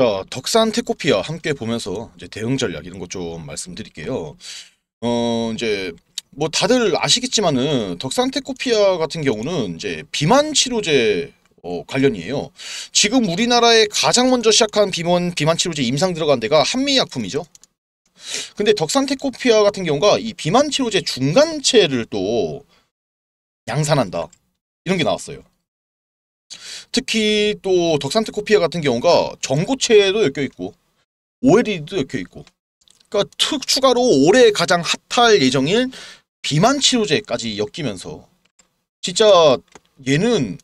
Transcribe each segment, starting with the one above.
자, 덕산 테코피아 함께 보면서 이제 대응 전략 이런 것 좀 말씀드릴게요. 어, 이제 뭐 다들 아시겠지만은 덕산 테코피아 같은 경우는 이제 비만 치료제 어, 관련이에요. 지금 우리나라에 가장 먼저 시작한 비만 비만 치료제 임상 들어간 데가 한미약품이죠. 근데 덕산 테코피아 같은 경우가 이 비만 치료제 중간체를 또 양산한다. 이런 게 나왔어요. 특히 또 덕산트 코피아 같은 경우가 전고체도 에 엮여 있고 OLED도 엮여 있고 그러니까 특 추가로 올해 가장 핫할 예정인 비만 치료제까지 엮이면서 진짜 얘는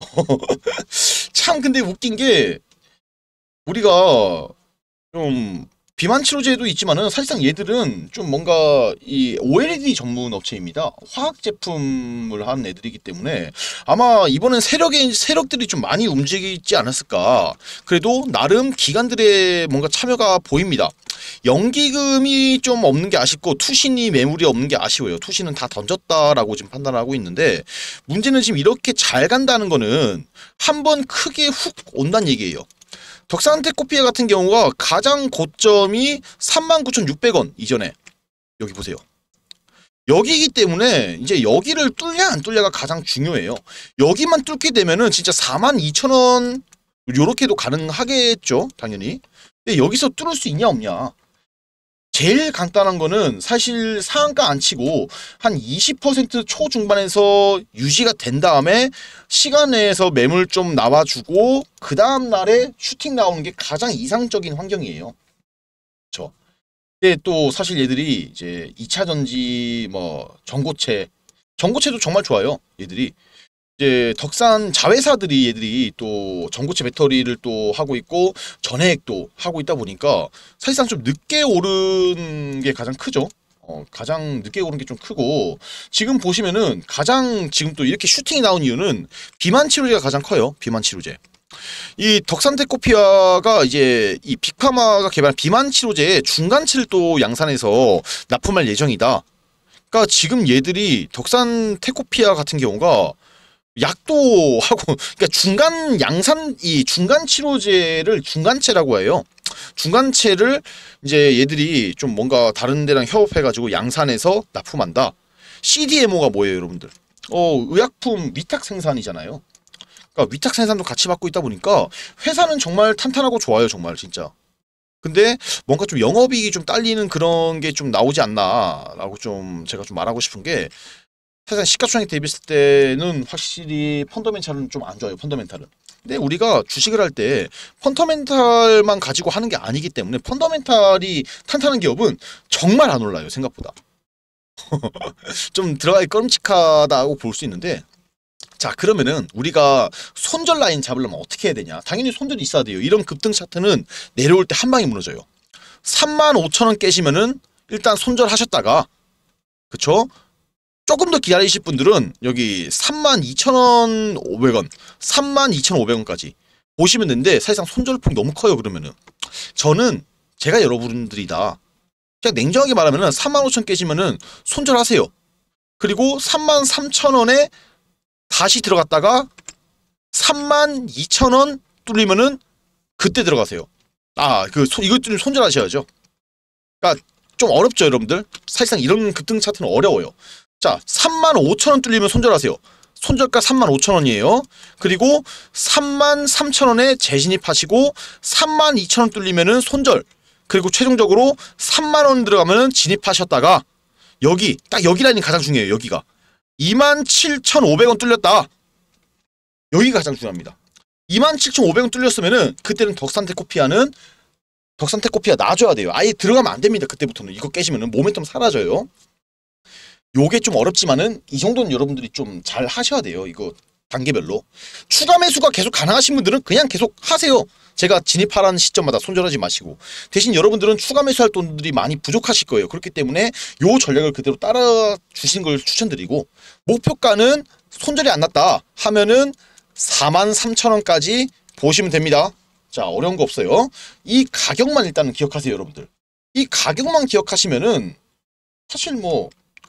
참 근데 웃긴 게 우리가 좀 비만 치료제도 있지만은 사실상 얘들은 좀 뭔가 이 OLED 전문 업체입니다. 화학 제품을 한 애들이기 때문에 아마 이번엔 세력의 세력들이 좀 많이 움직이지 않았을까. 그래도 나름 기관들의 뭔가 참여가 보입니다. 연기금이 좀 없는 게 아쉽고 투신이 매물이 없는 게 아쉬워요. 투신은 다 던졌다라고 지금 판단하고 있는데 문제는 지금 이렇게 잘 간다는 거는 한 번 크게 훅 온다는 얘기예요. 적산테코피에 같은 경우가 가장 고점이 39,600원 이전에 여기 보세요. 여기이기 때문에 이제 여기를 뚫냐 안 뚫냐가 가장 중요해요. 여기만 뚫게 되면은 진짜 42,000원 요렇게도 가능하겠죠. 당연히. 근데 여기서 뚫을 수 있냐 없냐. 제일 간단한 거는 사실 상한가 안 치고 한 20% 초중반에서 유지가 된 다음에 시간 내에서 매물 좀 나와주고 그 다음 날에 슈팅 나오는 게 가장 이상적인 환경이에요. 그렇 근데 또 사실 얘들이 이제 2차전지 뭐 전고체 전고체도 정말 좋아요. 얘들이 이제 예, 덕산 자회사들이 얘들이 또 전고체 배터리를 또 하고 있고 전해액도 하고 있다 보니까 사실상 좀 늦게 오른 게 가장 크죠. 어, 가장 늦게 오른 게 좀 크고 지금 보시면은 가장 지금 또 이렇게 슈팅이 나온 이유는 비만 치료제가 가장 커요. 비만 치료제. 이 덕산테코피아가 이제 이 빅파마가 개발한 비만 치료제의 중간치를 또 양산해서 납품할 예정이다. 그러니까 지금 얘들이 덕산테코피아 같은 경우가 약도 하고 그러니까 중간 양산 이 중간 치료제를 중간체라고 해요. 중간체를 이제 얘들이 좀 뭔가 다른 데랑 협업해가지고 양산해서 납품한다. CDMO가 뭐예요, 여러분들? 어 의약품 위탁 생산이잖아요. 그러니까 위탁 생산도 같이 받고 있다 보니까 회사는 정말 탄탄하고 좋아요, 정말 진짜. 근데 뭔가 좀 영업이익이 좀 딸리는 그런 게 좀 나오지 않나라고 좀 제가 좀 말하고 싶은 게 사실 시가총액 대비했을 때는 확실히 펀더멘탈은 좀 안 좋아요. 펀더멘탈은. 근데 우리가 주식을 할 때 펀더멘탈만 가지고 하는 게 아니기 때문에 펀더멘탈이 탄탄한 기업은 정말 안 올라요. 생각보다. 좀 들어가기 끔찍하다고 볼 수 있는데 자 그러면은 우리가 손절 라인 잡으려면 어떻게 해야 되냐 당연히 손절이 있어야 돼요 이런 급등 차트는 내려올 때 한 방에 무너져요 3만 5천원 깨시면은 일단 손절하셨다가 그쵸 조금 더 기다리실 분들은 여기 32,500원 32,500원까지 보시면 되는데 사실상 손절폭이 너무 커요 그러면은 저는 제가 여러분들이다 그냥 냉정하게 말하면은 35,000 깨지면은 손절하세요 그리고 33,000원에 다시 들어갔다가 32,000원 뚫리면은 그때 들어가세요 아그 이것 좀 손절하셔야죠 그러니까 좀 어렵죠 여러분들 사실상 이런 급등 차트는 어려워요 자 3만 5천원 뚫리면 손절하세요. 손절가 3만 5천원이에요. 그리고 3만 3천원에 재진입하시고 3만 2천원 뚫리면은 손절 그리고 최종적으로 3만원 들어가면은 진입하셨다가 여기 딱 여기 라인이 가장 중요해요. 여기가 2만 7,500원 뚫렸다. 여기가 가장 중요합니다. 27,500원 뚫렸으면은 그때는 덕산테 코피아는 덕산테 코피아 놔줘야 돼요. 아예 들어가면 안 됩니다. 그때부터는 이거 깨시면은 모멘텀 사라져요. 요게 좀 어렵지만은 이 정도는 여러분들이 좀 잘 하셔야 돼요. 이거 단계별로. 추가 매수가 계속 가능하신 분들은 그냥 계속 하세요. 제가 진입하라는 시점마다 손절하지 마시고 대신 여러분들은 추가 매수할 돈들이 많이 부족하실 거예요. 그렇기 때문에 요 전략을 그대로 따라 주신걸 추천드리고 목표가는 손절이 안 났다 하면은 43,000원까지 보시면 됩니다. 자 어려운 거 없어요. 이 가격만 일단은 기억하세요 여러분들. 이 가격만 기억하시면은 사실 뭐